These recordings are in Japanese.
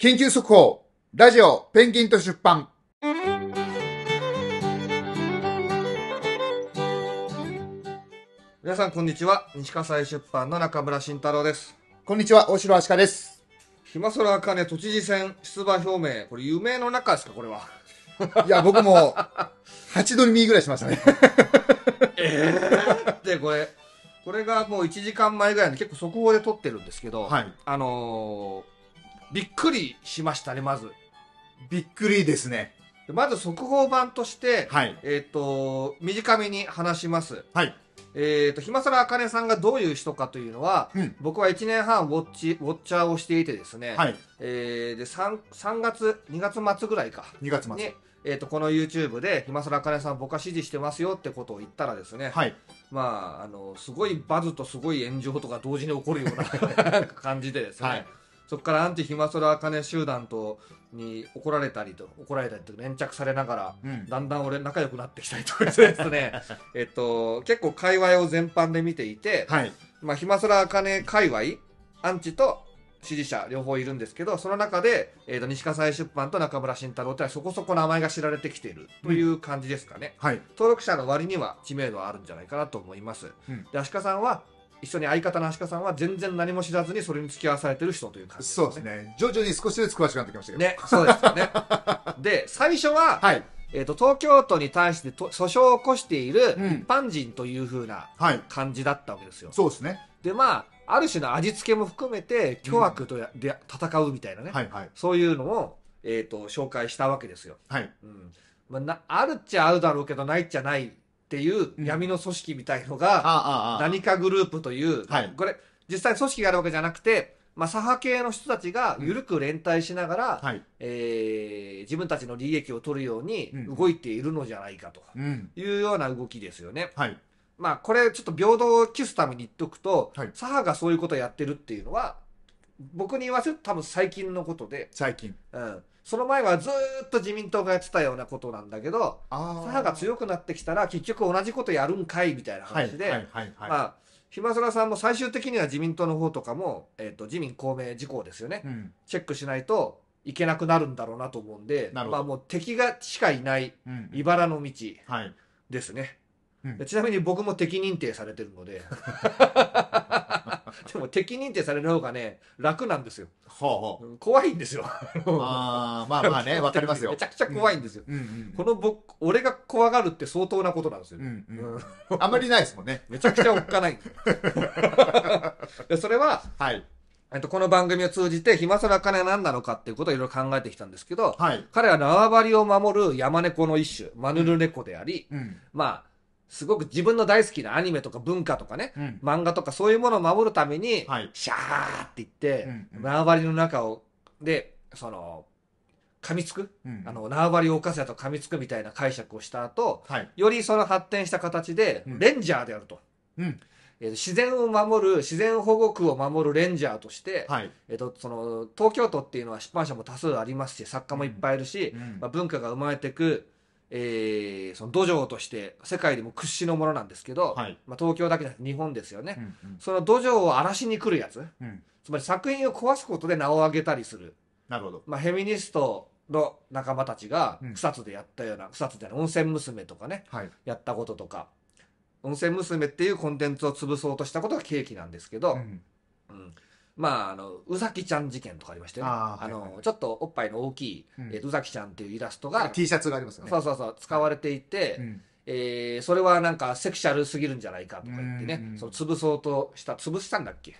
緊急速報、ラジオ、ペンギンと出版。皆さん、こんにちは。西葛西出版の中村慎太郎です。こんにちは、大城あしかです。島空あかね都知事選出馬表明。これ、夢の中ですか、これは。いや、僕も、8度に右ぐらいしましたね。で、これ、これがもう1時間前ぐらいに結構速報で撮ってるんですけど、はい。あのーびっくりしましたね、まず。びっくりですね。まず速報版として、はい、えっ、ー、と、短めに話します。はい。えっ、ー、と、ひまさらあかねさんがどういう人かというのは、うん、僕は1年半ウォッチ、ウォッチャーをしていてですね、はい。えー、で、3、3月、2月末ぐらいか。2月末。ねえー、とこの YouTube で「ひまさらあかねさん僕は支持してますよ」ってことを言ったらですね、はい、まああのすごいバズとすごい炎上とか同時に起こるような 感じでですね、はいそこからアンチヒマソラアカネ集団とに怒られたりと怒られたりと粘着されながら、うん、だんだん俺仲良くなってきたりとかですね えっと結構界隈を全般で見ていて、はい、まあヒマソラアカネ界隈アンチと支持者両方いるんですけどその中で、えっと、西葛西出版と中村慎太郎ってそこそこ名前が知られてきているという感じですかね、うんはい、登録者の割には知名度はあるんじゃないかなと思います、うん、で足利さんは一緒に相方の橋川さんは全然何も知らずにそれに付き合わされてる人という感じ、ね、そうですね徐々に少しずつ詳しくなってきましたけどねそうですよね で最初は、はいえーと、東京都に対して訴訟を起こしている一般人というふうな感じだったわけですよ、うんはい、そうですねでまあある種の味付けも含めて巨悪とや、うん、で戦うみたいなね、はいはい、そういうのを、えーと紹介したわけですよ、はいうんまあ、なあるっちゃあるだろうけどないっちゃないっていう闇の組織みたいのが、何かグループという、これ、実際組織があるわけじゃなくて、まあ、左派系の人たちが緩く連帯しながら、うんはい、えー、自分たちの利益を取るように動いているのじゃないかというような動きですよね。うんはい、まあ、これちょっと平等を期すために言っておくと、はい、左派がそういうことをやってるっていうのは僕に言わせると多分最近のことで最近、うん、その前はずっと自民党がやってたようなことなんだけど、左派が強くなってきたら結局同じことやるんかいみたいな話で、まあ、ひまそらさんも最終的には自民党の方とかも、えっ、ー、と、自民公明事項ですよね、うん、チェックしないといけなくなるんだろうなと思うんで、まあもう敵がしかいない、茨の道ですね、うんはいうん、ちなみに僕も敵認定されてるので、でも敵認定される方がね、楽なんですよ。ほうほう怖いんですよ。ああ、まあまあね、わかりますよめ。ちゃくちゃ怖いんですよ。うんうんこの僕、俺が怖がるって相当なことなんですよ。うんうんあんまりないですもんね。めちゃくちゃおっかないで。それは、はい。えっと、この番組を通じて、暇さら金は何なのかっていうことをいろいろ考えてきたんですけど、はい。彼は縄張りを守る山猫の一種、マヌルネコであり、うん。まあ、すごく自分の大好きなアニメとか文化とかね、うん、漫画とかそういうものを守るために、はい、シャーって言って、うんうん、縄張りの中を、で、その、噛みつく、うん、あの縄張りを犯せと噛みつくみたいな解釈をした後、はい、よりその発展した形で、レンジャーであると。うん自然を守る自然保護区を守るレンジャーとして、はい、えっと、その東京都っていうのは出版社も多数ありますし作家もいっぱいいるし、うん、まあ、文化が生まれていくえー、その土壌として世界でも屈指のものなんですけど、はい、まあ、東京だけじゃなくて日本ですよね、うんうん、その土壌を荒らしに来るやつ、うん、つまり作品を壊すことで名を上げたりするなるほど、まあ、フェミニストの仲間たちが草津でやったような、うん、草津じゃない温泉娘とかね、はい、やったこととか温泉娘っていうコンテンツを潰そうとしたことが契機なんですけど、うん、うんまあ、あの、うさきちゃん事件とかありましてね。あの、はいちょっとおっぱいの大きい、うん、えうさきちゃんっていうイラストが。T シャツがありますよね。そうそうそう、使われていて、うん、えー、それはなんかセクシャルすぎるんじゃないかとか言ってね、うんうん、その潰そうとした、潰したんだっけ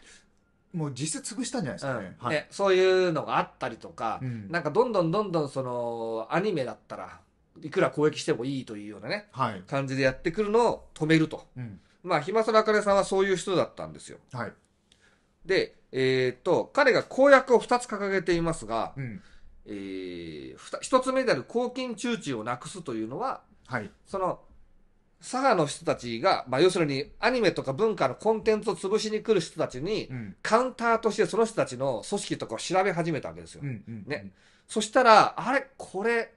もう実質潰したんじゃないですかねうんねはい、そういうのがあったりとか、うん、なんかどんどんどんどんそのアニメだったらいくら攻撃してもいいというようなね、はい、感じでやってくるのを止めると、うん、まあ暇さかねさんはそういう人だったんですよ、はい、でえっ、ー、と、彼が公約を2つ掲げていますが、うん、えー、1つ目である公金中中をなくすというのは、はい、その、佐賀の人たちが、まあ、要するにアニメとか文化のコンテンツを潰しに来る人たちに、うん、カウンターとしてその人たちの組織とかを調べ始めたわけですよ。うんうんうん、ね、そしたら、あれ、これ、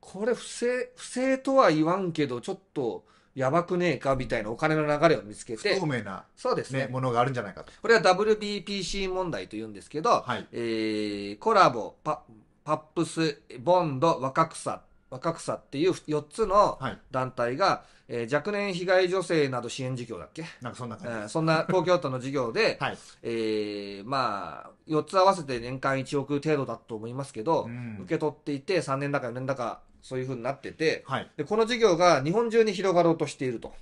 これ不正、不正とは言わんけど、ちょっと、やばくねえかみたいなお金の流れを見つけて不透明な、そうですね、ねものがあるんじゃないかとこれは WBPC 問題というんですけど、はい、えー、コラボパパップスボンド若草若草っていう4つの団体が、はい、えー、若年被害女性など支援事業だっけなんかそんな感じ、うん、そんな東京都の事業で、はい、えー、まあ、4つ合わせて年間1億程度だと思いますけど、うん、受け取っていて3年だか4年だかそういうふうになってて、はい、でこの事業が日本中に広がろうとしていると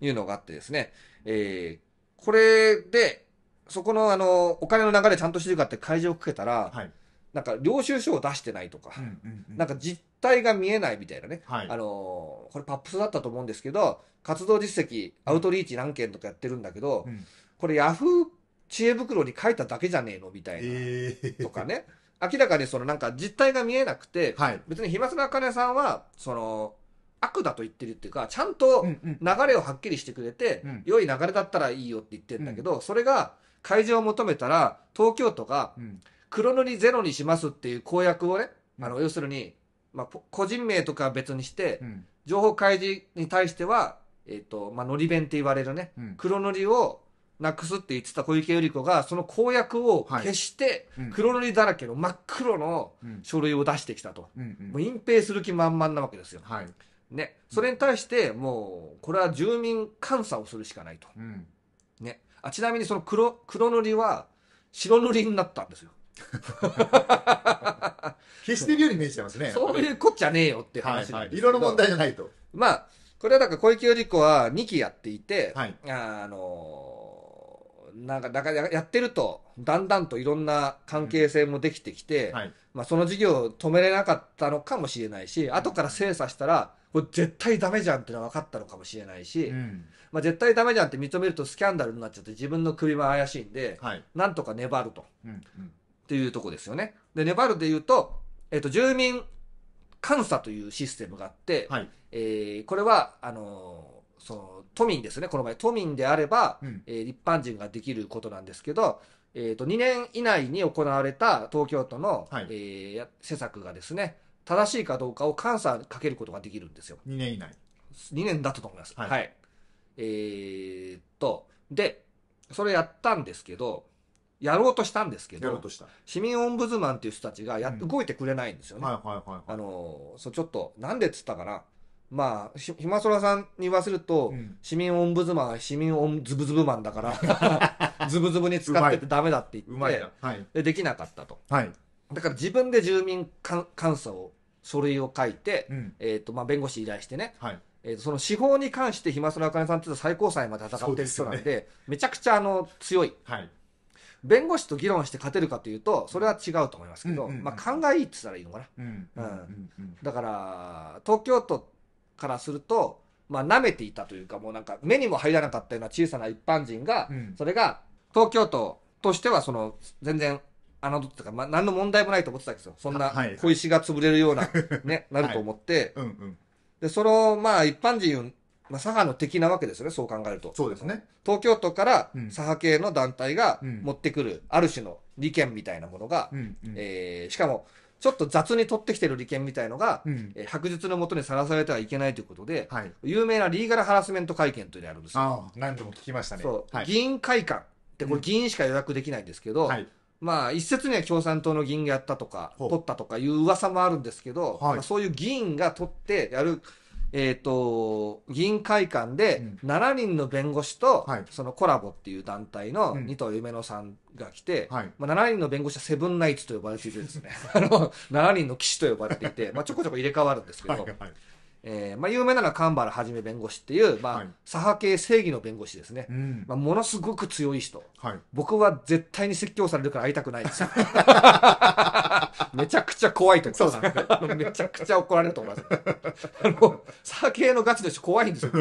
いうのがあってですね、うん、えー、これで、そこのあのお金の流れちゃんとしてるかって会場をかけたら、はい、なんか領収書を出してないとか、うんうんうん、なんか実態が見えないみたいなね、はい、あのこれパップスだったと思うんですけど、活動実績、アウトリーチ何件とかやってるんだけど、うん、これヤフー知恵袋に書いただけじゃねえのみたいな、とかね。明らかにそのなんか実態が見えなくて、はい、別に飛あかねさんは、その、悪だと言ってるっていうか、ちゃんと流れをはっきりしてくれて、うん良い流れだったらいいよって言ってんだけど、うん、それが開示を求めたら、東京都が、黒塗りゼロにしますっていう公約をね、あの、要するに、まあ、個人名とかは別にして、情報開示に対しては、えっ、ー、と、まあ、のり弁って言われるね、黒塗りをなくすって言ってた小池百合子がその公約を消して黒塗りだらけの真っ黒の書類を出してきたと、もう隠蔽する気満々なわけですよ、はい、ね、それに対してもうこれは住民監査をするしかないと、うん、ね、あちなみにその黒黒塗りは白塗りになったんですよ 消してるように見えちゃいますねそういうこっちゃねえよって話ではいはい、色の問題じゃないとまあこれはだから小池百合子は2期やっていて、はい、あのなんか、だからやってると、だんだんといろんな関係性もできてきて、うんはい、まあその事業を止めれなかったのかもしれないし、後から精査したら、これ絶対ダメじゃんってのは分かったのかもしれないし、うん、まあ絶対ダメじゃんって認めるとスキャンダルになっちゃって自分の首も怪しいんで、はい、なんとか粘ると、うんうん、っていうとこですよね。で、粘るで言うと、えっ、と、住民監査というシステムがあって、はい、えー、これは、あのー、その、都民ですね、この場合、都民であれば、うん、えー、一般人ができることなんですけど、えーと、2年以内に行われた東京都の、はい、えー、施策がですね、正しいかどうかを監査かけることができるんですよ。2年以内。2年だったと思います。はい。はい、えー、っと、で、それやったんですけど、やろうとしたんですけど、市民オンブズマンっていう人たちがや、うん、動いてくれないんですよね。はいはいはい、はい、あのそうちょっと、なんでっつったかな、まあ、そらさんに言わせると、うん、市民オンブズマンは市民オンズブズブマンだから、ズブズブに使っててダメだって言って、はい、でできなかったと、はい。だから自分で住民監査を、書類を書いて、うん、えっ、ー、と、まあ、弁護士依頼してね、はい、えー、とその司法に関してひまそらあかねさんって最高裁まで戦ってる人なんで、ね、めちゃくちゃあの強い。はい弁護士と議論して勝てるかというとそれは違うと思いますけど、うんうんうん、まあ、考えいいって言ったらいいのかな、うんうん、だから東京都からすると、まあ、舐めていたというか、もうなんか、目にも入らなかったような小さな一般人が、うん、それが、東京都としては、その、全然、侮ってか、まあ、何の問題もないと思ってたんですよ。そんな、小石が潰れるような、ね、なると思って。はいうんうん、で、その、まあ、一般人、まあ、左派の敵なわけですよね、そう考えると。そうですね。東京都から左派系の団体が持ってくる、ある種の利権みたいなものが、うんうん、えー、しかも、ちょっと雑に取ってきてる利権みたいのが、うん、え白日のもとにさらされてはいけないということで、はい、有名なリーガルハラスメント会見というのをやるんですよ。何度も聞きましたね。はい、議員会館ってこれ議員しか予約できないんですけど、はい、まあ一説には共産党の議員がやったとか、取ったとかいう噂もあるんですけど、まあ、そういう議員が取ってやるえっ、ー、と、議員会館で7人の弁護士と、そのコラボっていう団体の二藤夢乃さんが来て、はいまあ、7人の弁護士はセブンナイツと呼ばれていてですね、あの、7人の騎士と呼ばれていて、まあ、ちょこちょこ入れ替わるんですけど、はいはいえーまあ、有名なのは神原一弁護士っていう、まあ、はい、左派系正義の弁護士ですね、うん、まあ、ものすごく強い人、はい、僕は絶対に説教されるから会いたくないです めちゃくちゃ怖いと思います、ね、めちゃくちゃ怒られると思いますあの左派系のガチの人怖いんですよ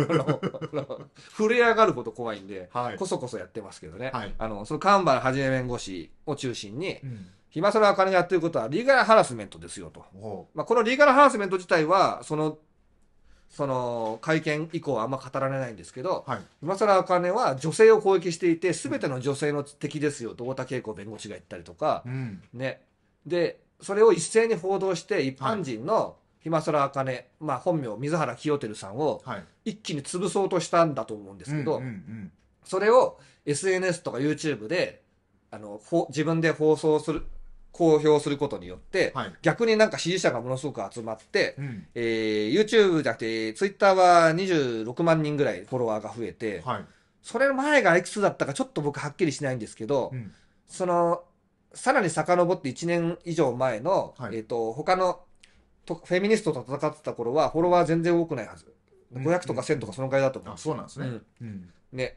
震え上がるほど怖いんで、はい、こそこそやってますけどね、あのその神原一弁護士を中心に、うん暇そらあかねがやってることはリーガルハラスメントですよと。まあ、このリーガルハラスメント自体は、そのその会見以降はあんま語られないんですけど、はい、今更茜は女性を攻撃していて全ての女性の敵ですよと太田恵子弁護士が言ったりとか、うん、ね、でそれを一斉に報道して一般人の今更茜、はい、まあ、本名水原清照さんを一気に潰そうとしたんだと思うんですけど、うんそれを SNS とか YouTube であの自分で放送する公表することによって、はい、逆になんか支持者がものすごく集まって、うん、えー、YouTube じゃなくて Twitter は26万人ぐらいフォロワーが増えて、はい、それの前がいくつだったかちょっと僕はっきりしないんですけど、うん、そのさらに遡って1年以上前の、はい、えーと、他のフェミニストと戦ってた頃はフォロワー全然多くないはず500とか1000とかそのぐらいだと思う、うん、そうなんですね、うん、ね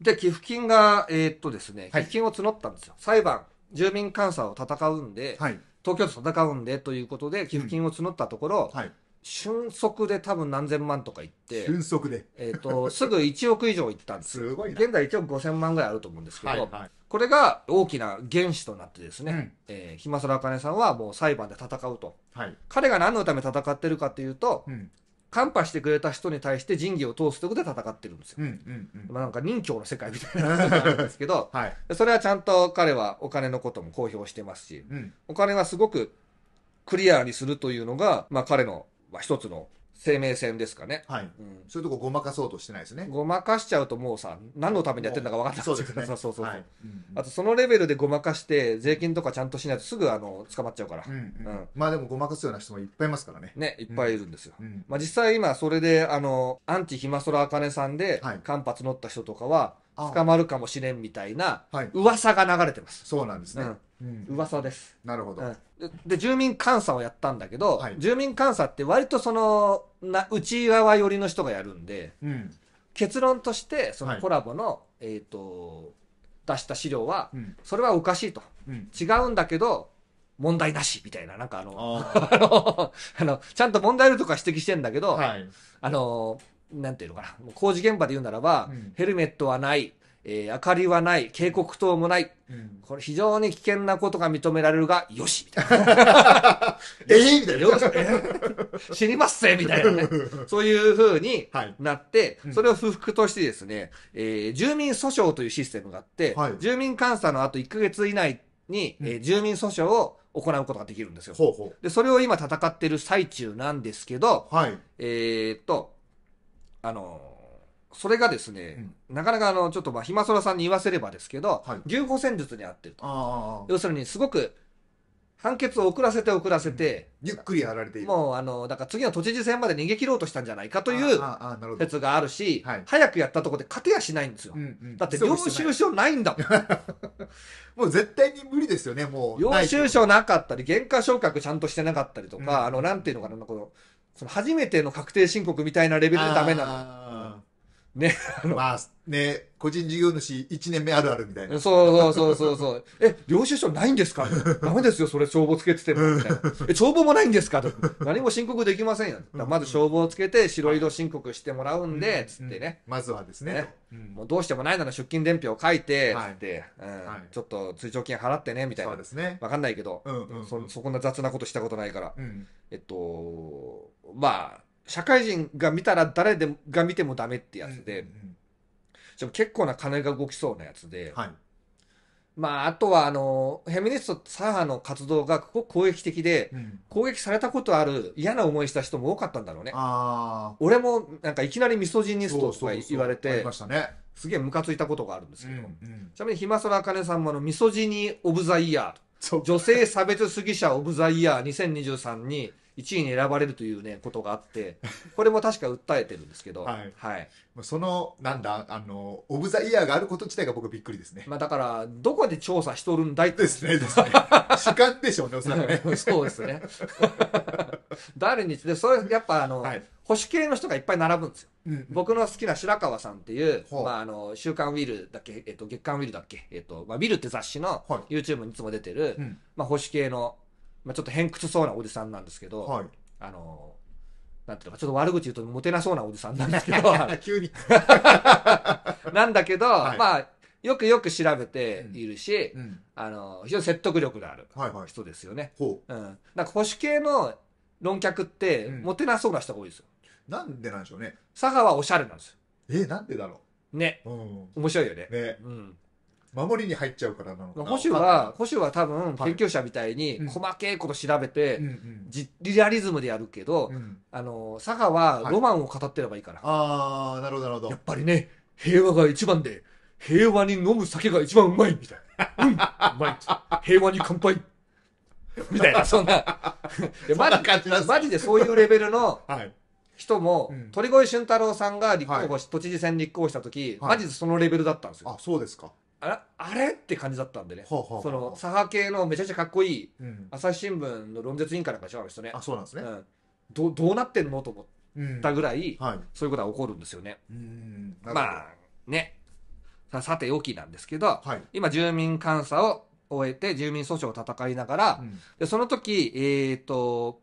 で寄付金がえー、っとですね寄付金を募ったんですよ、裁判住民監査を戦うんで、はい、東京都戦うんでということで寄付金を募ったところ、うんはい、瞬足で多分何千万とかいって瞬足で、えと、すぐ1億以上いったんですすごい現在1億5000万ぐらいあると思うんですけど、はいはい、これが大きな原資となってですね、うん、えー、ひまらあかねさんはもう裁判で戦うと、はい、彼が何のため戦ってるかというと、うん、カンパしてくれた人に対して仁義を通すということで戦ってるんですよ。うんうんうん、まあ、なんか任侠の世界みたいなことなんですけど、はい、それはちゃんと彼はお金のことも公表してますし、うん、お金がすごくクリアにするというのが、まあ、彼の、まあ、一つの生命線ですかね。はい。うん、そういうとこごまかそうとしてないですね。ごまかしちゃうともうさ、何のためにやってるのか分かんないそうですね。そうそうそう。はい、あとそのレベルでごまかして、税金とかちゃんとしないとすぐあの、捕まっちゃうから。うん、うん、まあでもごまかすような人もいっぱいいますからね。ね、いっぱいいるんですよ。うん、まあ実際今それで、あの、アンチヒマソラあかねさんで、間髪乗った人とかは、捕まるかもしれんみたいな噂が流れてます。そうなんですね。うん噂です。なるほど、で。住民監査をやったんだけど、はい、住民監査って割とその、な内側寄りの人がやるんで、うん、結論としてそのコラボの、はい、えっ、と、出した資料は、うん、それはおかしいと、うん、違うんだけど問題なしみたいななんかあの あのちゃんと問題あるとか指摘してんだけど、はい、あのなんていうのかな、工事現場で言うならば、うん、ヘルメットはない、えー、明かりはない、警告灯もない、うん、これ非常に危険なことが認められるが、よしみたいな。ええみたいな。死にますぜみたいなね。そういうふうになって、はい、それを不服としてですね、えー、住民訴訟というシステムがあって、はい、住民監査の後1ヶ月以内に、うん、えー、住民訴訟を行うことができるんですよ。ほうほうで、それを今戦っている最中なんですけど、はい、えっと、あのそれがですね、うん、なかなかあのちょっとまあひまそらさんに言わせればですけど、はい、牛歩戦術に合ってると要するにすごく判決を遅らせて遅らせて、うん、ゆっくりやられているもうあのだから次の都知事選まで逃げ切ろうとしたんじゃないかという説があるし、はい、早くやったところで勝てやしないんですよ、うんうん、だって領収書ないんだもん もう絶対に無理ですよねもう領収書なかったり原価償却ちゃんとしてなかったりとか、うん、あのなんていうのかなこのその初めての確定申告みたいなレベルでダメなの。ね。まあ、ね、個人事業主1年目あるあるみたいな。そうそうそうそうそう。え、領収書ないんですかダメですよ、それ帳簿つけてても。みたいな。え、帳簿もないんですかと。何も申告できませんよ。まず帳簿をつけて、白色申告してもらうんで、はい、つってね、うんうん。まずはですね。ねうん、もうどうしてもないなら出勤伝票を書いて、つって、はいちょっと追徴金払ってね、みたいな。そうですね。わかんないけど、うんうんうん、そ、そこんな雑なことしたことないから。えっと、まあ、社会人が見たら誰でが見てもダメってやつで、でも結構な金が動きそうなやつで、はい、まあ、あとは、あの、フェミニスト左派の活動が攻撃的で、攻撃されたことある嫌な思いした人も多かったんだろうね。俺も、なんかいきなりミソジニストとか言われて、すげえムカついたことがあるんですけど、ちなみに、ひまそらあかねさんも、あの、ミソジニオブザイヤー、女性差別主義者オブザイヤー2023に1位に選ばれるというねことがあってこれも確か訴えてるんですけど はい、はい、そのなんだあのオブ・ザ・イヤーがあること自体が僕びっくりですね、まあ、だからどこで調査しとるんだいってですねですね 主観でしょうねおそらくそうですね 誰にでそれやっぱあの、はい、保守系の人がいっぱい並ぶんですよ、うん僕の好きな白川さんっていう、まあ、あの週刊ウィルだっけ、えっと、月刊ウィルだっけ、えっとまあ、ウィルって雑誌の YouTube にいつも出てる、はいうん、まあ、保守系のまあ、ちょっと偏屈そうなおじさんなんですけど、はい、あのなんていうかちょっと悪口言うとモテなそうなおじさんなんですけど 急に なんだけど、はい、まあよくよく調べているし、うんあの非常に説得力がある人ですよね、はいはい、ううん、なんか保守系の論客って、モテなそうな人が多いですよなんでなんでしょうね佐賀はおしゃれなんですよえなんでだろうね、うん、面白いよねね、うん、守りに入っちゃうからなのかな保守は保守は多分研究者みたいに細けいこと調べて、リアリズムでやるけど、あの佐賀はロマンを語ってればいいから、ああなるほどなるほどやっぱりね平和が一番で平和に飲む酒が一番うまいみたいな、うん、うまい平和に乾杯みたいな そんな マジマジでそういうレベルの、はい人も、鳥越俊太郎さんが立候補し、都知事選立候補した時、マジでそのレベルだったんですよ。あ、そうですか。あれあれって感じだったんでねほうほうほうその左派系のめちゃくちゃかっこいいうん、朝日新聞の論説委員会なんかしの人ねあそうなんですね、うん、どどうなってんのと思ったぐらい、はいそういうことが起こるんですよねうんまあねささておきなんですけどはい、今住民監査を終えて住民訴訟を戦いながら、うんでその時、えー、と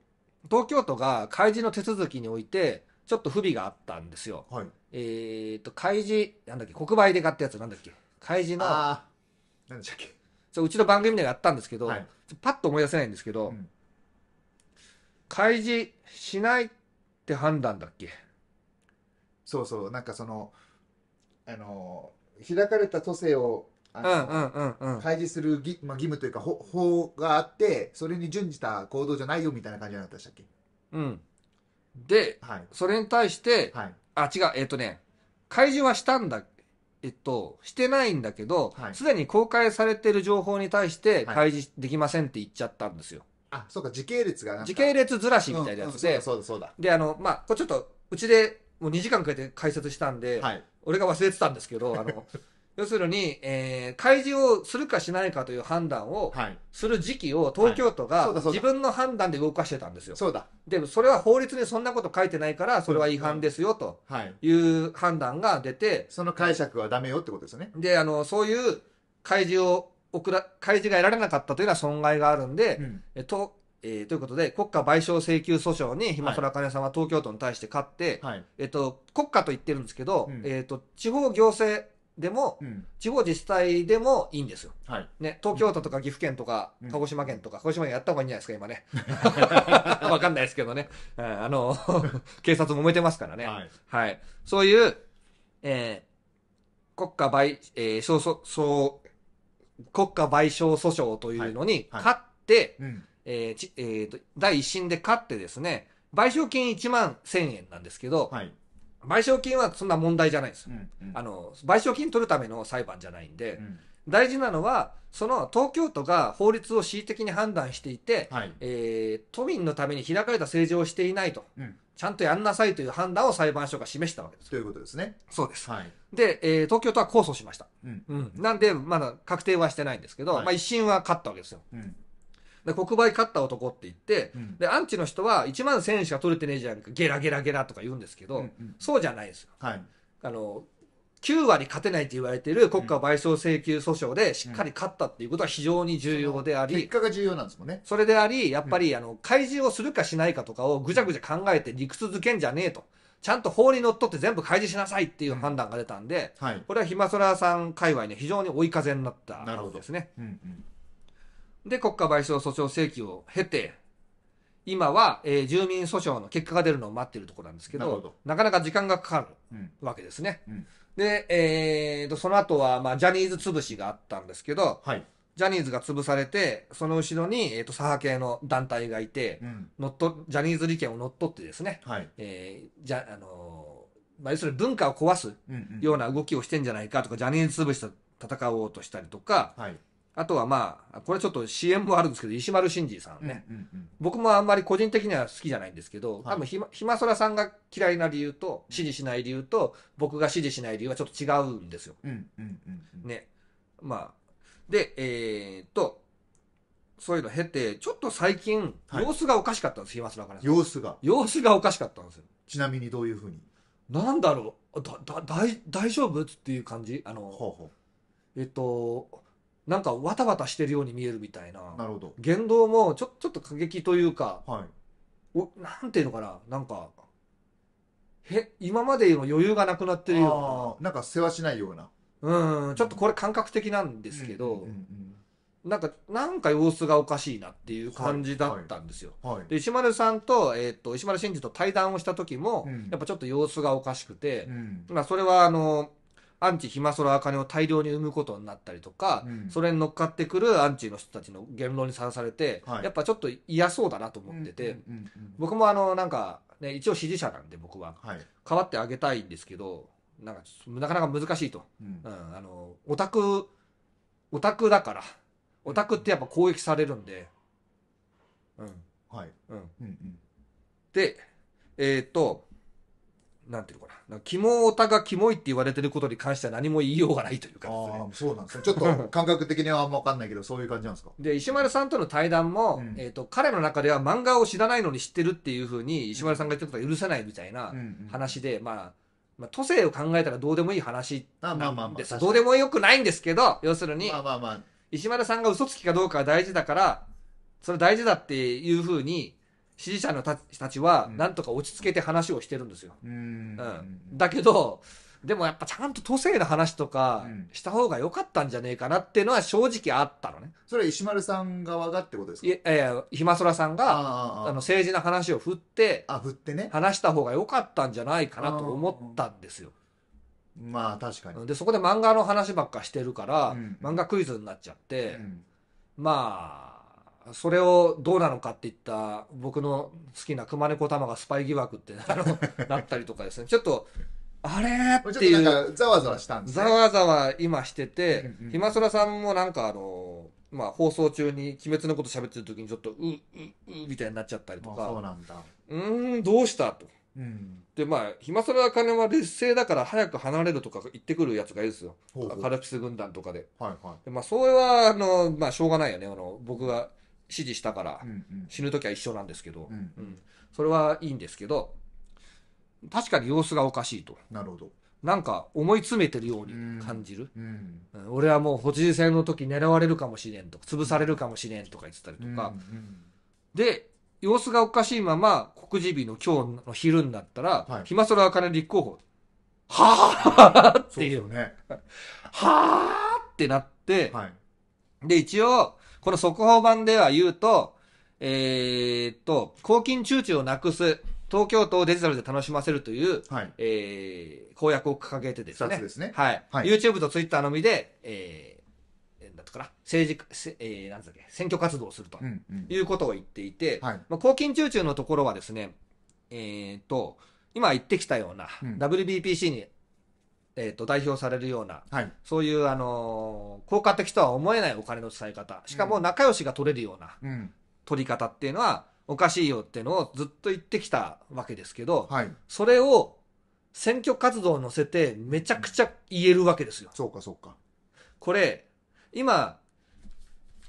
東京都が開示の手続きにおいてちょっと不備があったんですよ、はいえー、と開示なんだっけ国売で買ったやつなんだっけ開示のあ何でしたっけそううちの番組でやったんですけど、はいパッと思い出せないんですけど、うん開示しないって判断だっけそうそうなんかそのあの開かれた都政をうんうんうんうん開示するぎ、まあ、義務というかほ法があってそれに準じた行動じゃないよみたいな感じになったでしたっけうんではいそれに対して、はいあ違うえっ、とね開示はしたんだえっと、してないんだけど、す、で、に公開されてる情報に対して開示できませんって言っちゃったんですよ。あ、そうか、時系列が時系列ずらしみたいなやつで、うんうんそうだ、そうだ、で、あの、まあ、これちょっと、うちでもう2時間かけて解説したんで、はい。俺が忘れてたんですけど、あの、要するに、えー、開示をするかしないかという判断をする時期を東京都が自分の判断で動かしてたんですよ。そうだでそれは法律にそんなこと書いてないからそれは違反ですよという判断が出て、その解釈はダメよってことですね。であのそういう開示を送ら開示が得られなかったというのは損害があるんで、うん、えとえー、ということで、国家賠償請求訴訟に、ひまそらかねさんは東京都に対して勝って、はい、えっと、国家と言ってるんですけど、うん、えっと、地方行政でも、うん、地方自治体でもいいんですよ。はい、ね、東京都とか岐阜県とか、うん、鹿児島県とか、鹿児島県やった方がいいんじゃないですか、今ね。わかんないですけどね。あの、警察揉めてますからね。はい。はい、そういう、えー、国家賠、えー、そう、そう、国家賠償訴訟というのに勝って、はいはい、えー、ちえーと、第一審で勝ってですね、賠償金1万1000円なんですけど、はい、賠償金はそんな問題じゃないんですよ、うんうん、あの賠償金取るための裁判じゃないんで、うん、大事なのはその東京都が法律を恣意的に判断していて、はい、えー、都民のために開かれた政治をしていないと、うん、ちゃんとやんなさいという判断を裁判所が示したわけです。ということですね。そうです。はい、で、えー、東京都は控訴しました、うん、うん、なんでまだ確定はしてないんですけど、はい、まあ、一審は勝ったわけですよ。うんで国売勝った男って言って、うん、でアンチの人は1万1000円しか取れてねえじゃんかゲラゲラゲラとか言うんですけど、うんうん、そうじゃないですよ、はい、あの9割勝てないと言われている国家賠償請求訴訟でしっかり勝ったっていうことは非常に重要であり、結果が重要なんですもんね。それであり、やっぱり、あの、開示をするかしないかとかをぐちゃぐちゃ考えて理屈づけんじゃねえと。ちゃんと法にのっとって全部開示しなさいっていう判断が出たんで、これはひまそらさん界隈に非常に追い風になったなるほどですね。うんうんで、国家賠償訴訟請求を経て、今は、えー、住民訴訟の結果が出るのを待っているところなんですけど、どなかなか時間がかかるわけですね。うんうん、で、えーと、その後は、まあ、ジャニーズ潰しがあったんですけど、はい、ジャニーズが潰されて、その後ろに、えーと、左派系の団体がいて、うん、乗っ取ジャニーズ利権を乗っ取ってですね、はい、えじゃあのまあ、要するに文化を壊すような動きをしてんじゃないかとか、うんうん、ジャニーズ潰しと戦おうとしたりとか、はいあとはまあ、これはちょっと CM もあるんですけど、石丸慎二さんね、うんうんうん、僕もあんまり個人的には好きじゃないんですけど、はい、多分ひま、ひまそらさんが嫌いな理由と、支持しない理由と、僕が支持しない理由はちょっと違うんですよ。うんうんうんうん、ね。まあ。で、えー、っと、そういうの経て、ちょっと最近、様子がおかしかったんです、ひまそらから様子が様子がおかしかったんですよ。ちなみにどういうふうになんだろうだ、だ、大、大丈夫っていう感じあの、ほうほうえっと、なんかわたわたしてるように見えるみたいななるほど言動もちょちょっと過激というか、はい、おなんていうのかななんかへ今までの余裕がなくなってるようななんか世話しないようなうんちょっとこれ感覚的なんですけど、うんうんうんうん、なんかなんか様子がおかしいなっていう感じだったんですよ、はいはい、で石丸さんと,、えー、っと石丸真二と対談をした時も、うん、やっぱちょっと様子がおかしくて、うん、まあ、それはあのアンチ暇そらラを大量に生むことになったりとか、うん、それに乗っかってくるアンチの人たちの言論にさらされて、はい、やっぱちょっと嫌そうだなと思ってて、僕もあのなんか、ね、一応支持者なんで僕は、はい、変わってあげたいんですけどなんかなかなか難しいと、うん、うん、あのオタクオタクだからオタクってやっぱ攻撃されるんでうんはいうん、うんでえっ、となんていうのかなキモオタがキモいって言われてることに関しては何も言いようがないというか、ね、ああ、そうなんですね。ちょっと感覚的にはあんま分かんないけど、そういう感じなんですか。で、石丸さんとの対談も、うん、えっ、ー、と、彼の中では漫画を知らないのに知ってるっていうふうに、石丸さんが言ったことは許せないみたいな話で、うんうん、まあ、まあ、都政を考えたらどうでもいい話なんどうでもよくないんですけど、要するに、まあまあまあ、石丸さんが嘘つきかどうかは大事だから、それ大事だっていうふうに、支持者のたちは、なんとか落ち着けて話をしてるんですよ。うん。だけど、でもやっぱちゃんと都政の話とかした方が良かったんじゃねえかなっていうのは正直あったのね。それは石丸さん側がってことですかいやいや、ひまそらさんがあの政治の話を振って、あ、振ってね。話した方が良かったんじゃないかなと思ったんですよ。まあ確かに。で、そこで漫画の話ばっかしてるから、うん、漫画クイズになっちゃって、うん、まあ、それをどうなのかっていった僕の好きな熊猫玉がスパイ疑惑ってあの なったりとかですねちょっとあれっていう。ざわざわしたんです、ざわざわ今してて、ひまそらさんもなんかあの、まあ放送中に鬼滅のこと喋ってる時にちょっと、う、う、う、みたいになっちゃったりとか。そうなんだ。うん、どうしたと。うん、でまあひまそら金は劣勢だから早く離れるとか言ってくるやつがいるんですよカルピス軍団とかで,、はいはいでまあ、それはあの、まあ、しょうがないよねあの僕が指示したから、うんうん、死ぬ時は一緒なんですけど、うん、うん、それはいいんですけど確かに様子がおかしいとなるほどなんか思い詰めてるように感じる、うんうん、俺はもう補充事の時狙われるかもしれんとか潰されるかもしれんとか言ってたりとか、うんうん、で様子がおかしいまま告示日の今日の昼になったら、はい、暇空あかね立候補はあっていうう、ね、はあってなって、はい、で一応この速報版では言うと、えー、っと、公金躊躇をなくす、東京都をデジタルで楽しませるという、はい、えー、公約を掲げてですね。すねはい。はい、YouTube と Twitter のみで、えー、なんうかな、政治、えー、なんだっけ、選挙活動をすると、うんうん、いうことを言っていて、はい、まあ、公金躊躇のところはですね、えー、と、今言ってきたような、うん、WBPC にえーと、代表されるような、はい、そういう、あのー、効果的とは思えないお金の使い方しかも仲良しが取れるような、取り方っていうのはおかしいよっていうのをずっと言ってきたわけですけど、はい、それを選挙活動を乗せてめちゃくちゃ言えるわけですよ。うん、そうかそうかこれ今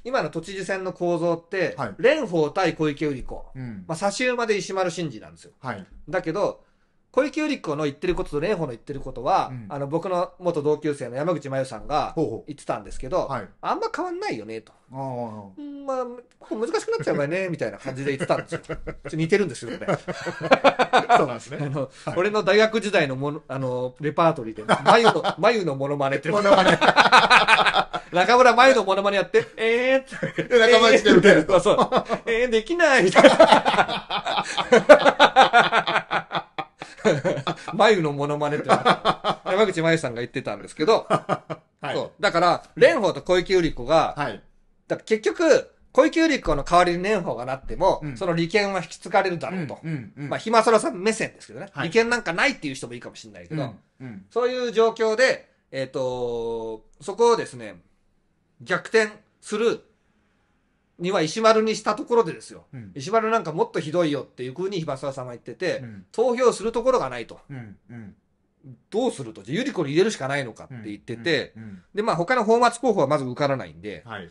今の都知事選の構造って、はい、蓮舫対小池百合子、うん、まあ、差し馬で石丸真二なんですよ。だけど小池百合子の言ってることと蓮舫の言ってることは、うんあの僕の元同級生の山口真由さんが言ってたんですけど、う。はい。あんま変わんないよねと。あまあ、ここ難しくなっちゃうわね、みたいな感じで言ってたんですよ。ちょ似てるんですよね。そうなんですあね。の、はい俺の大学時代のもの、あの、レパートリーで、眉の、眉のモノマネってモノの、ネ。まね。中村眉のモノマネやって、えぇって。仲間してみたいな。そうそう。えー、できない、眉のモノマネって、山口真由さんが言ってたんですけど、はい、そう。だから、蓮舫と小池百合子が、はい、だ結局、小池百合子の代わりに蓮舫がなっても、うん、その利権は引き継がれるだろうと。うんうん、まあ、ひまそらさん目線ですけどね、はい、利権なんかないっていう人もいいかもしれないけど、そういう状況で、えっ、ー、とそこをですね、逆転するには石丸にしたところでですよ、うん、石丸なんかもっとひどいよっていうふうに柴沢さんは言ってて、うん、投票するところがないと。うんどうすると、じゃあ、ゆり子に入れるしかないのかって言ってて、で、まあ、他の泡沫候補はまず受からないんで、はい、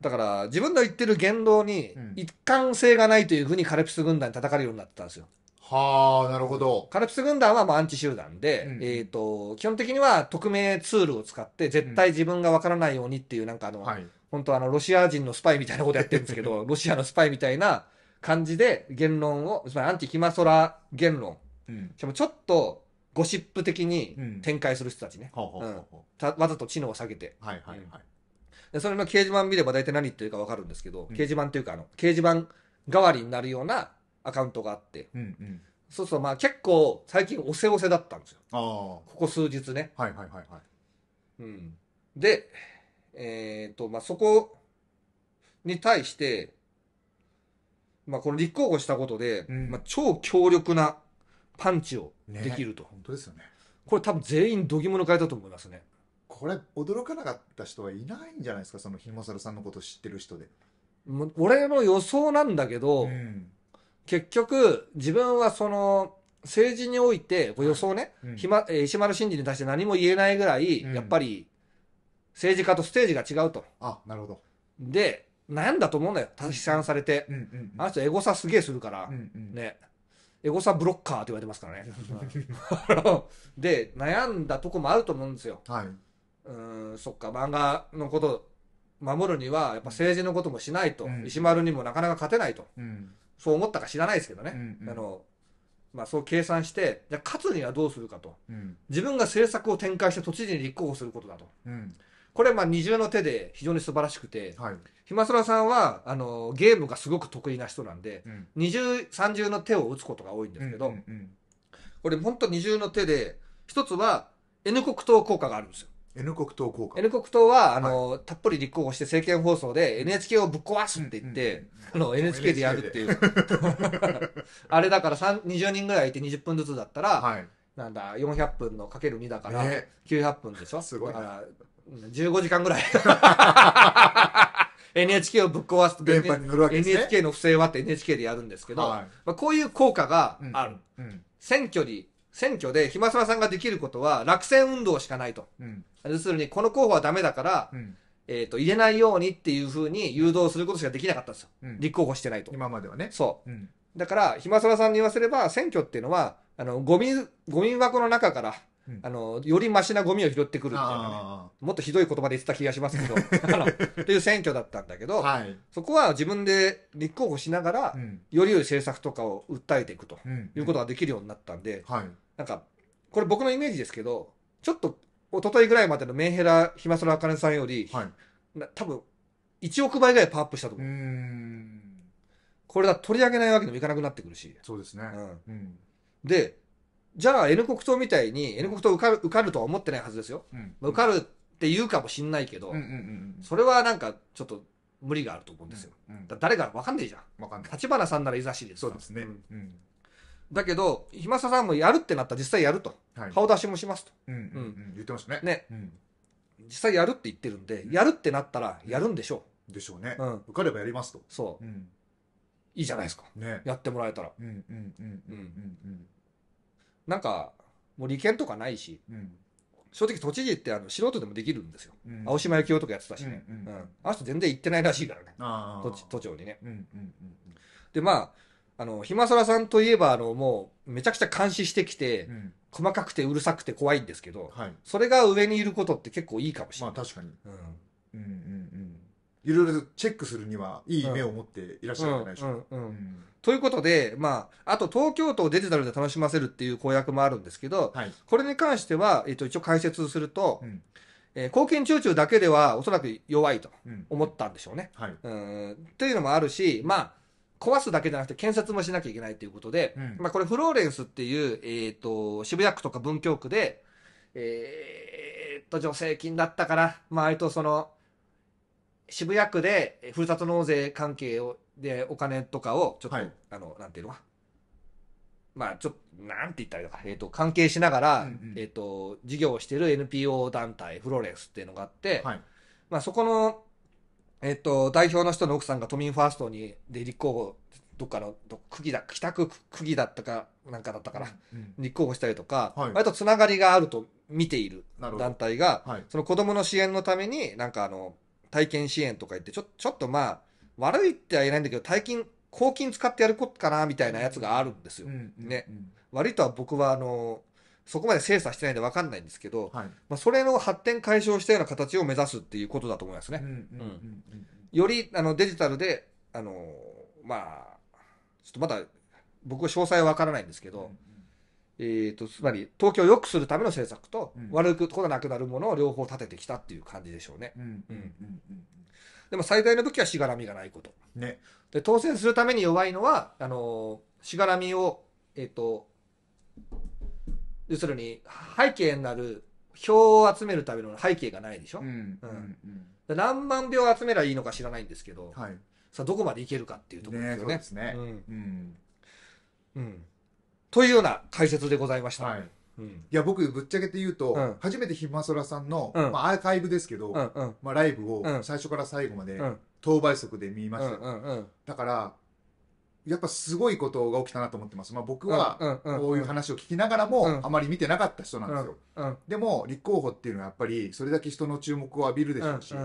だから、自分の言ってる言動に一貫性がないというふうにカルピス軍団に叩かれるようになってたんですよ。はあ、なるほど。カルピス軍団はまあアンチ集団で、うん、えっ、と、基本的には匿名ツールを使って、絶対自分がわからないようにっていう、なんかあの、はい、本当あの、ロシア人のスパイみたいなことやってるんですけど、ロシアのスパイみたいな感じで言論を、つまりアンチヒマソラ言論。うん、しかもちょっとゴシップ的に展開する人たちね。わざと知能を下げて。はいはいはい。でそれの掲示板見れば大体何言ってるか分かるんですけど、うん、掲示板というかあの、掲示板代わりになるようなアカウントがあって、うんうん、そうそう、まあ結構最近おせおせだったんですよ。ここ数日ね。はいはいはいはい。うん、で、えっ、ー、と、まあ、そこに対して、まあ、この立候補したことで、うん、まあ、超強力なパンチをできると。ね、本当ですよね。これ多分全員度肝のかえだと思いますね。これ驚かなかった人はいないんじゃないですかそのひもさるさんのこと知ってる人で俺の予想なんだけど、うん、結局自分はその政治において予想ね、はいうん、ひま石丸真二に対して何も言えないぐらい、うん、やっぱり政治家とステージが違うと。あ、なるほど。で、悩んだと思うんだよ。批判されて。うんうんうん、あの人エゴサすげえするから、うんうん、ね。エゴサブロッカーって言われてますからね。で、悩んだとこもあると思うんですよ。はい、うんそっか、漫画のこと守るには、やっぱ政治のこともしないと、うん、石丸にもなかなか勝てないと、うん、そう思ったか知らないですけどね。うんうん、あのまあ、そう計算して、じゃ勝つにはどうするかと、うん、自分が政策を展開して都知事に立候補することだと、これまあ二重の手で非常に素晴らしくて、はい、ひまそらさんはあのゲームがすごく得意な人なんで、うん、二重三重の手を打つことが多いんですけど、うんうんうん、これ本当二重の手で一つは N 国党効果があるんですよ。N 国党効果 N 国党はあの、はい、たっぷり立候補して政見放送で NHK をぶっ壊すって言って、うんうん、あの NHK でやるっていうあれだから20人ぐらいいて20分ずつだったら、はい、なんだ400分のかける2だから900分でしょ、すごいだから15時間ぐらい。NHK をぶっ壊す電波に乗るわけですね NHK の不正はって NHK でやるんですけど、はいまあ、こういう効果がある。うん選挙に、選挙で、暇まささんができることは、落選運動しかないと。うん要するに、この候補はダメだから、うんえっ、と、入れないようにっていうふうに誘導することしかできなかったんですよ。うん立候補してないと。今まではね。そうんだから、暇まささんに言わせれば、選挙っていうのは、あの、ゴミ、ゴミ箱の中からあの、よりましなゴミを拾ってくるみいうね、もっとひどい言葉で言ってた気がしますけど、と いう選挙だったんだけど、はい、そこは自分で立候補しながら、うん、より良い政策とかを訴えていくと、いうことができるようになったんで、なんか、これ僕のイメージですけど、ちょっと、一昨日ぐらいまでのメンヘラ、ひまそらあかねさんより、はい、多分、1億倍ぐらいパワーアップしたと思う。うこれだ取り上げないわけにもいかなくなってくるし。そうですね。うん、うん、で、じゃあ N 国党みたいに N 国党受かる受かるとは思ってないはずですよ、うん受かるって言うかもしんないけど、うんうんうんうん、それはなんかちょっと無理があると思うんですよ、うんうん、だ誰か分かんないじゃん分かんない立花さんならいざしですそうですね、うん、だけど暇まささんもやるってなったら実際やると、はい、顔出しもしますと、うんうんうん言ってましたねね、実際やるって言ってるんで、やるってなったらやるんでしょう、でしょうね、受かればやりますとそう、いいじゃないですか、ね、やってもらえたらうんうんうんうんうんうんなんか、もう利権とかないし、うん、正直都知事ってあの素人でもできるんですよ。うん、青島幸男とかやってたしね。うん、うん、あの人全然行ってないらしいからね。都都庁にね、うんうんうん。で、まあ、あの、ひまさらさんといえば、あの、もう、めちゃくちゃ監視してきて、細かくてうるさくて怖いんですけど、はい、それが上にいることって結構いいかもしれない。まあ確かに。うん。うんうんうんいろいろチェックするにはいい目を持っていらっしゃるんじゃないでしょうか。ということで、まあ、あと東京都をデジタルで楽しませるっていう公約もあるんですけど、はい、これに関しては、えっと、一応解説すると、うんえー、貢献中中だけではおそらく弱いと思ったんでしょうね。うん、はい、というのもあるし、まあ、壊すだけじゃなくて建設もしなきゃいけないということで、うん、まあ、これフローレンスっていう、えーと、渋谷区とか文京区で、えー、っと助成金だったから、まあ、割とその渋谷区でふるさと納税関係をでお金とかをちょっと、はい、あのなんていうのまあちょっとなんて言ったらいいのか、えーと、関係しながら、うんうん、えーと、事業をしている NPO 団体フロレスっていうのがあって、はい、まあ、そこの、えーと、代表の人の奥さんが都民ファーストにで立候補どっかのど区議だ北区区議だったかなんかだったから、うんうん、立候補したりとか、はい、割とつながりがあると見ている団体が、その子どもの支援のためになんかあの体験支援とか言って、ちょ、ちょっとまあ、悪いっては言えないんだけど、大金、公金使ってやることかな、みたいなやつがあるんですよ。ね。悪いとは僕は、あの、そこまで精査してないんで分かんないんですけど、はい、まあ、それの発展解消したような形を目指すっていうことだと思いますね。よりあのデジタルで、あのまあ、ちょっとまだ僕は詳細は分からないんですけど、うんうんえーと、つまり東京を良くするための政策と、うん、悪くことがなくなるものを両方立ててきたっていう感じでしょうね。でも最大の武器はしがらみがないこと。ね、で当選するために弱いのはあのー、しがらみを、えーと、要するに背景になる票を集めるための背景がないでしょ。何万票集めりゃいいのか知らないんですけど、はい、さあどこまでいけるかっていうところですよね。ねそうですね、うん、うんというような解説でございました。はいいや僕ぶっちゃけて言うと、うん、初めてひまそらさんの、うん、まあ、アーカイブですけど、うんうん、まあ、ライブを最初から最後まで等倍速で見ました、うんうん、だからやっぱすごいことが起きたなと思ってます、まあ、僕はこういう話を聞きながらもあまり見てなかった人なんですよ、でも立候補っていうのはやっぱりそれだけ人の注目を浴びるでしょうし、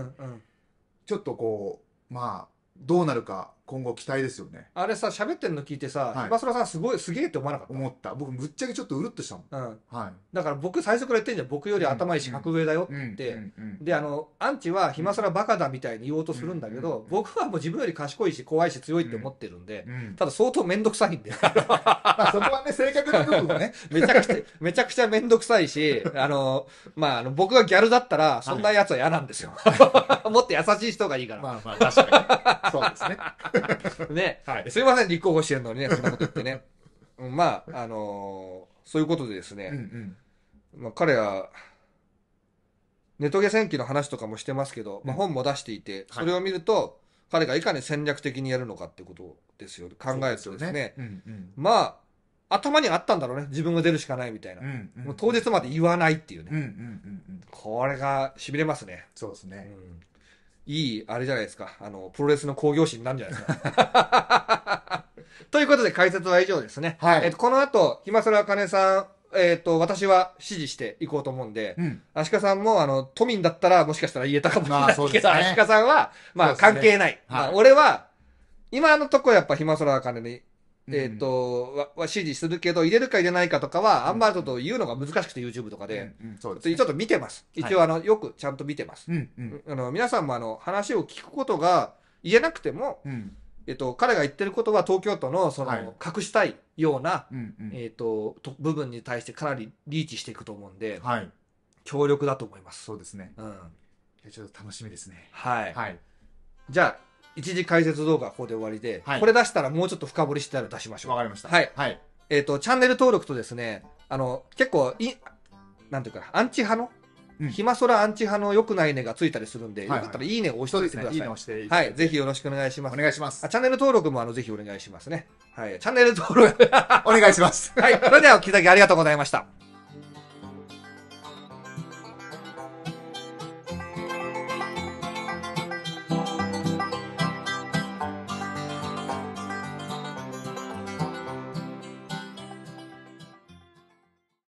ちょっとこうまあどうなるか今後期待ですよねあれさ喋ってんの聞いてさ、はい、ひらさんすごいすげえって思わなかった思った僕ぶっちゃけちょっとうるっとしたもん、うんはい、だから僕最初から言ってんじゃん僕より頭いいし格上だよって、言ってであのアンチはひまらバカだみたいに言おうとするんだけど、僕はもう自分より賢いし怖いし強いって思ってるんで、ただ相当面倒くさいんで まあそこはね性格の部分がねめちゃくちゃめちゃくちゃ面倒くさいしあのまああの僕がギャルだったらそんなやつは嫌なんですよ、もっと優しい人がいいからまあまあ確かにそうですねね、はい、すいません、立候補してるのにね、そんなこと言ってね。まあ、あのー、そういうことでですね、うんうん、まあ、彼は、ネトゲ戦記の話とかもしてますけど、まあ、本も出していて、うん、それを見ると、はい、彼がいかに戦略的にやるのかってことですよ、考えるとですね。すねうんうん、まあ、頭にあったんだろうね。自分が出るしかないみたいな。うんうん、もう当日まで言わないっていうね。うんうんうんうん、これがしびれますね。そうですね。うんいい、あれじゃないですか。あの、プロレスの興行誌になるんじゃないですか。ということで、解説は以上ですね。はい。えっと、この後、ひまそらかねさん、えっ、と、私は支持していこうと思うんで、うん、アシカさんも、あの、都民だったらもしかしたら言えたかもしれないけど、ね、アシカさんは、まあ、関係ない。はい、まあ、俺は、今のとこやっぱひまそらかねにえっ、と、わ、わ、指示するけど、入れるか入れないかとかは、あんまりちょっと言うのが難しくて、YouTube とかで。うんそうです、ちょっと見てます。一応、あの、よくちゃんと見てます。うん。あの、皆さんも、あの、話を聞くことが言えなくても、えっ、と、彼が言ってることは東京都の、その、隠したいような、うんえっ、と部分に対してかなりリーチしていくと思うんで、はい、強力だと思います。そうですね。うん。ちょっと楽しみですね。はい。はい。じゃあ、一時解説動画はここで終わりで、はいこれ出したらもうちょっと深掘りしてたら出しましょう。わかりました。はい。はい。えっ、と、チャンネル登録とですね、あの、結構、い、なんていうかな、アンチ派うの、んひまそらアンチ派の良くないねがついたりするんで、はいはいよかったらいいねを押してういてくだ。さい。いいね押してはい。ぜひよろしくお願いします。お願いしますあ。チャンネル登録もあのぜひお願いしますね。はい。チャンネル登録。お願いします。はい。それでは、お聞きいただきありがとうございました。